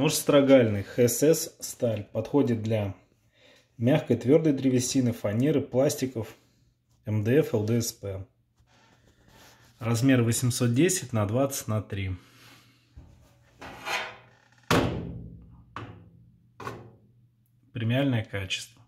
Нож строгальный ХСС сталь подходит для мягкой твердой древесины, фанеры, пластиков, МДФ, ЛДСП. Размер 810 на 20 на 3. Премиальное качество.